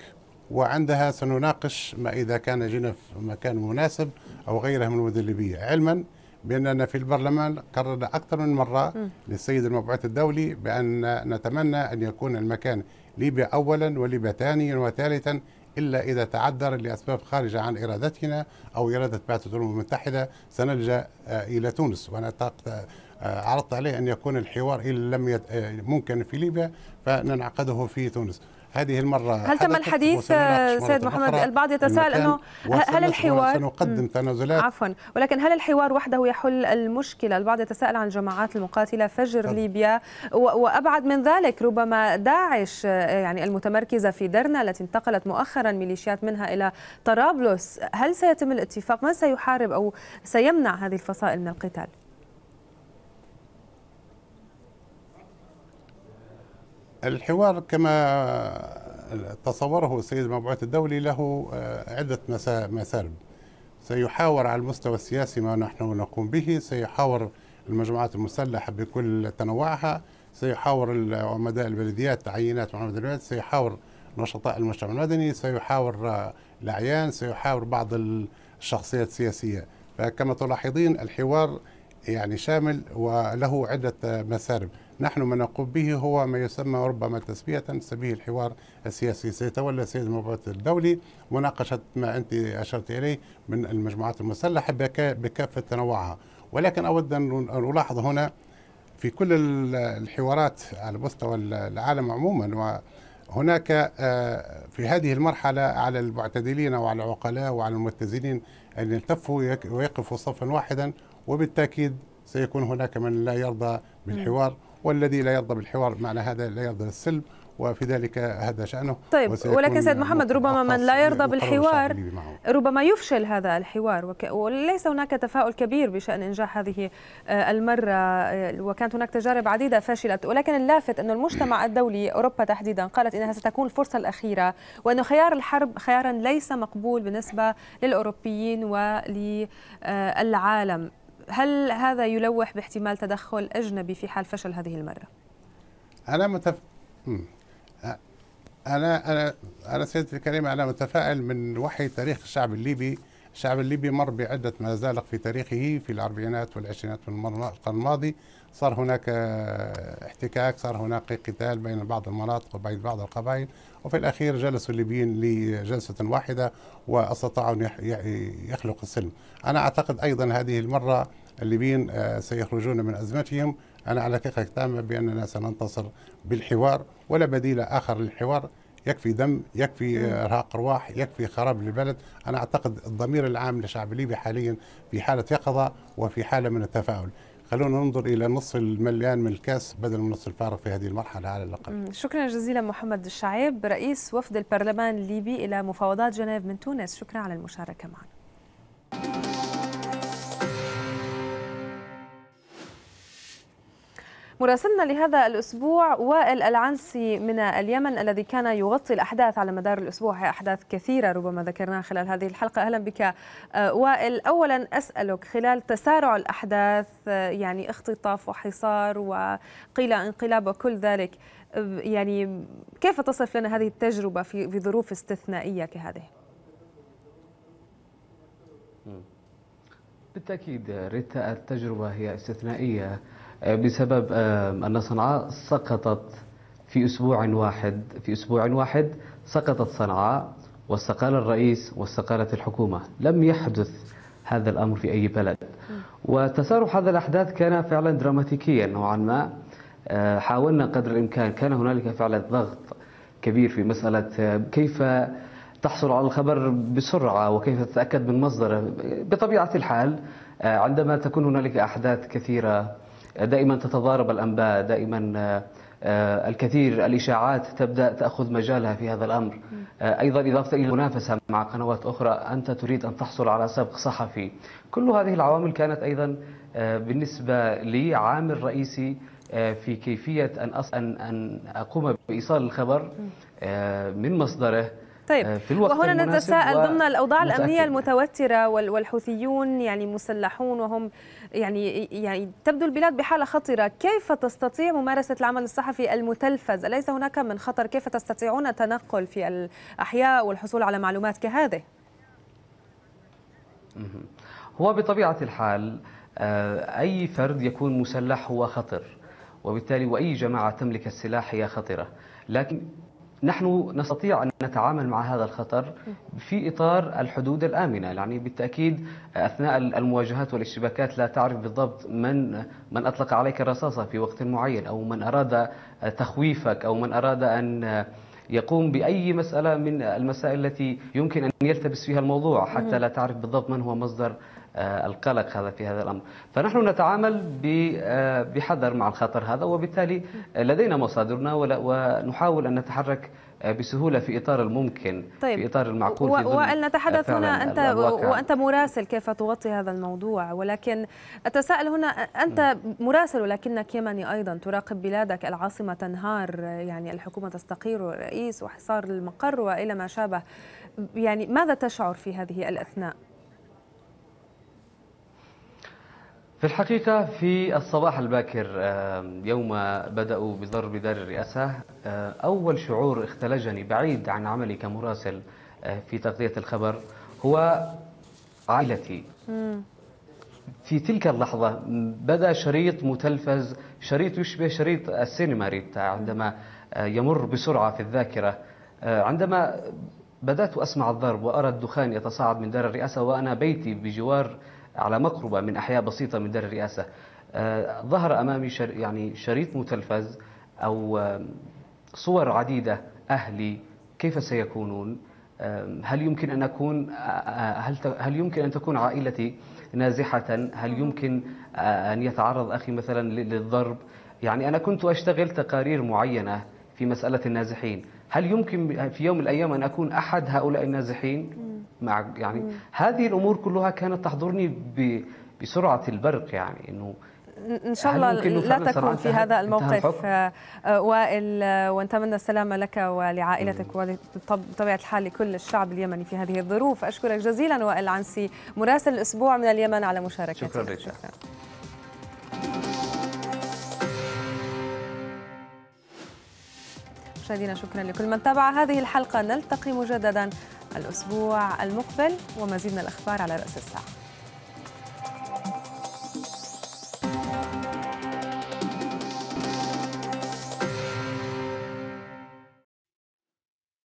وعندها سنناقش ما إذا كان جنيف مكان مناسب أو غيره من المدن الليبية علما باننا في البرلمان قررنا اكثر من مره م. للسيد المبعوث الدولي بان نتمنى ان يكون المكان ليبيا اولا وليبيا ثانيا وثالثا الا اذا تعذر لاسباب خارجه عن ارادتنا او اراده بعثه الامم المتحده سنلجا آه، الى تونس وانا آه، عرضت عليه ان يكون الحوار ان لم يت... آه، ممكن في ليبيا فننعقده في تونس هذه المرة هل تم الحديث آه، سيد محمد البعض يتساءل أنه هل الحوار سنقدم تنازلات عفوا ولكن هل الحوار وحده يحل المشكلة البعض يتساءل عن الجماعات المقاتلة فجر ليبيا وأبعد من ذلك ربما داعش آه، يعني المتمركزة في درنا التي انتقلت مؤخرا ميليشيات منها إلى طرابلس هل سيتم الاتفاق من سيحارب أو سيمنع هذه الفصائل من القتال؟ الحوار كما تصوره السيد المبعوث الدولي له آه، عدة مسارب سيحاور على المستوى السياسي ما نحن نقوم به سيحاور المجموعات المسلحة بكل تنوعها سيحاور عمداء البلديات تعيينات عمداء البلديات سيحاور نشطاء المجتمع المدني سيحاور آه، الأعيان سيحاور بعض الشخصيات السياسية فكما تلاحظين الحوار يعني شامل وله عدة مسارب نحن ما نقوم به هو ما يسمى ربما تسمية سبيل الحوار السياسي سيتولى السيد المبعوث الدولي مناقشة ما أنت أشرت إليه من المجموعات المسلحة بكافة تنوعها ولكن أود أن ألاحظ هنا في كل الحوارات على مستوى العالم عموما وهناك آه، في هذه المرحلة على المعتدلين وعلى العقلاء وعلى المتزنين أن يلتفوا ويقفوا صفا واحدا وبالتأكيد سيكون هناك من لا يرضى بالحوار والذي لا يرضى بالحوار معنى هذا لا يرضى بالسلم وفي ذلك هذا شأنه طيب ولكن سيد محمد ربما من لا يرضى بالحوار ربما يفشل هذا الحوار وك... وليس هناك تفاؤل كبير بشأن إنجاح هذه آه، المرة آه، وكانت هناك تجارب عديدة فشلت ولكن اللافت أن المجتمع الدولي أوروبا تحديدا قالت إنها ستكون الفرصة الأخيرة وأن خيار الحرب خيارا ليس مقبول بالنسبة للأوروبيين وللعالم هل هذا يلوح باحتمال تدخل أجنبي في حال فشل هذه المرة؟ أنا متف... أنا أنا أنا سيدتي الكريمة أنا متفائل من وحي تاريخ الشعب الليبي الشعب الليبي مر بعدة مزالق في تاريخه في الأربعينات والعشرينات من القرن الماضي صار هناك آه، احتكاك صار هناك قتال بين بعض المناطق وبين بعض القبائل وفي الأخير جلسوا الليبيين لجلسة واحدة واستطاعوا أن يخلق السلم أنا أعتقد أيضا هذه المرة الليبيين آه، سيخرجون من أزمتهم أنا على ثقة تامة بأننا سننتصر بالحوار ولا بديل آخر للحوار يكفي دم يكفي آه، ارهاق ارواح يكفي خراب للبلد انا اعتقد الضمير العام للشعب الليبي حاليا في حاله يقظه وفي حاله من التفاؤل خلونا ننظر الى نصف المليان من الكاس بدل من نصف الفارغ في هذه المرحله على الاقل. شكرا جزيلا محمد الشعيب رئيس وفد البرلمان الليبي الى مفاوضات جنيف من تونس، شكرا على المشاركه معنا. مراسلنا لهذا الأسبوع وائل العنسي من اليمن الذي كان يغطي الأحداث على مدار الأسبوع أحداث كثيرة ربما ذكرناها خلال هذه الحلقة أهلا بك آه، وائل أولا أسألك خلال تسارع الأحداث آه، يعني اختطاف وحصار وقيل انقلاب وكل ذلك آه، يعني كيف تصف لنا هذه التجربة في ظروف استثنائية كهذه؟ بالتأكيد ريتا التجربة هي استثنائية آه، بسبب آه، أن صنعاء سقطت في أسبوع واحد في أسبوع واحد سقطت صنعاء واستقال الرئيس واستقالت الحكومة لم يحدث هذا الأمر في أي بلد وتسارع هذا الأحداث كان فعلا دراماتيكيا نوعا ما آه، حاولنا قدر الإمكان كان هنالك فعلا ضغط كبير في مسألة كيف تحصل على الخبر بسرعة وكيف تتأكد من مصدره بطبيعة الحال عندما تكون هنالك أحداث كثيرة دائما تتضارب الأنباء دائما آه، آه، الكثير الإشاعات تبدأ تأخذ مجالها في هذا الأمر آه، أيضا إضافة إلى المنافسة مع قنوات أخرى أنت تريد أن تحصل على سبق صحفي كل هذه العوامل كانت أيضا بالنسبة لي عامل رئيسي في كيفية أن ان أقوم بإيصال الخبر من مصدره طيب آه، في الوقت وهنا نتساءل ضمن الاوضاع متأكد. الامنيه المتوتره والحوثيون يعني مسلحون وهم يعني يعني تبدو البلاد بحاله خطره، كيف تستطيع ممارسه العمل الصحفي المتلفز؟ اليس هناك من خطر؟ كيف تستطيعون التنقل في الاحياء والحصول على معلومات كهذه؟ هو بطبيعه الحال آه، اي فرد يكون مسلح هو خطر وبالتالي واي جماعه تملك السلاح هي خطره، لكن نحن نستطيع أن نتعامل مع هذا الخطر في إطار الحدود الآمنة يعني بالتأكيد أثناء المواجهات والاشتباكات لا تعرف بالضبط من من أطلق عليك الرصاصة في وقت معين أو من أراد تخويفك أو من أراد أن يقوم بأي مسألة من المسائل التي يمكن أن يلتبس فيها الموضوع حتى لا تعرف بالضبط من هو مصدر آه، القلق هذا في هذا الأمر فنحن نتعامل آه، بحذر مع الخطر هذا وبالتالي لدينا مصادرنا ونحاول أن نتحرك آه، بسهوله في اطار الممكن طيب. في اطار المعقول و... في وان نتحدث هنا انت الواقع. وانت مراسل كيف تغطي هذا الموضوع ولكن اتساءل هنا انت مراسل ولكنك يمني ايضا تراقب بلادك العاصمه تنهار يعني الحكومه تستقيل والرئيس وحصار المقر والى ما شابه يعني ماذا تشعر في هذه الاثناء في الحقيقة في الصباح الباكر آه، يوم بدأوا بضرب دار الرئاسة آه، أول شعور اختلجني بعيد عن عملي كمراسل آه، في تغطية الخبر هو عائلتي في تلك اللحظة بدأ شريط متلفز شريط يشبه شريط السينما ريتا عندما يمر بسرعة في الذاكرة عندما بدأت أسمع الضرب وأرى الدخان يتصاعد من دار الرئاسة وأنا بيتي بجوار على مقربة من أحياء بسيطة من دار الرئاسة آه، ظهر أمامي شر يعني شريط متلفز أو صور عديدة أهلي كيف سيكونون هل يمكن أن أكون آه، آه، هل, هل يمكن أن تكون عائلتي نازحة هل يمكن أن يتعرض أخي مثلا للضرب يعني أنا كنت أشتغل تقارير معينة في مسألة النازحين هل يمكن في يوم من الأيام أن أكون أحد هؤلاء النازحين مع يعني مم. هذه الامور كلها كانت تحضرني بسرعه البرق يعني انه ان شاء الله لا تكون في هذا الموقف آه، آه، وائل آه، ونتمنى السلامه لك ولعائلتك وطبيعه الحال لكل الشعب اليمني في هذه الظروف اشكرك جزيلا وائل عنسي مراسل الاسبوع من اليمن على مشاركتك شكرا لك مشاهدينا شكرا لكل من تابع هذه الحلقه نلتقي مجددا الأسبوع المقبل ومزيد من الأخبار على رأس الساعة